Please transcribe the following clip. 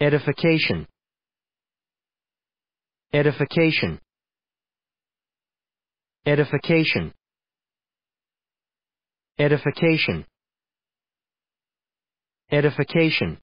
edification edification edification edification edification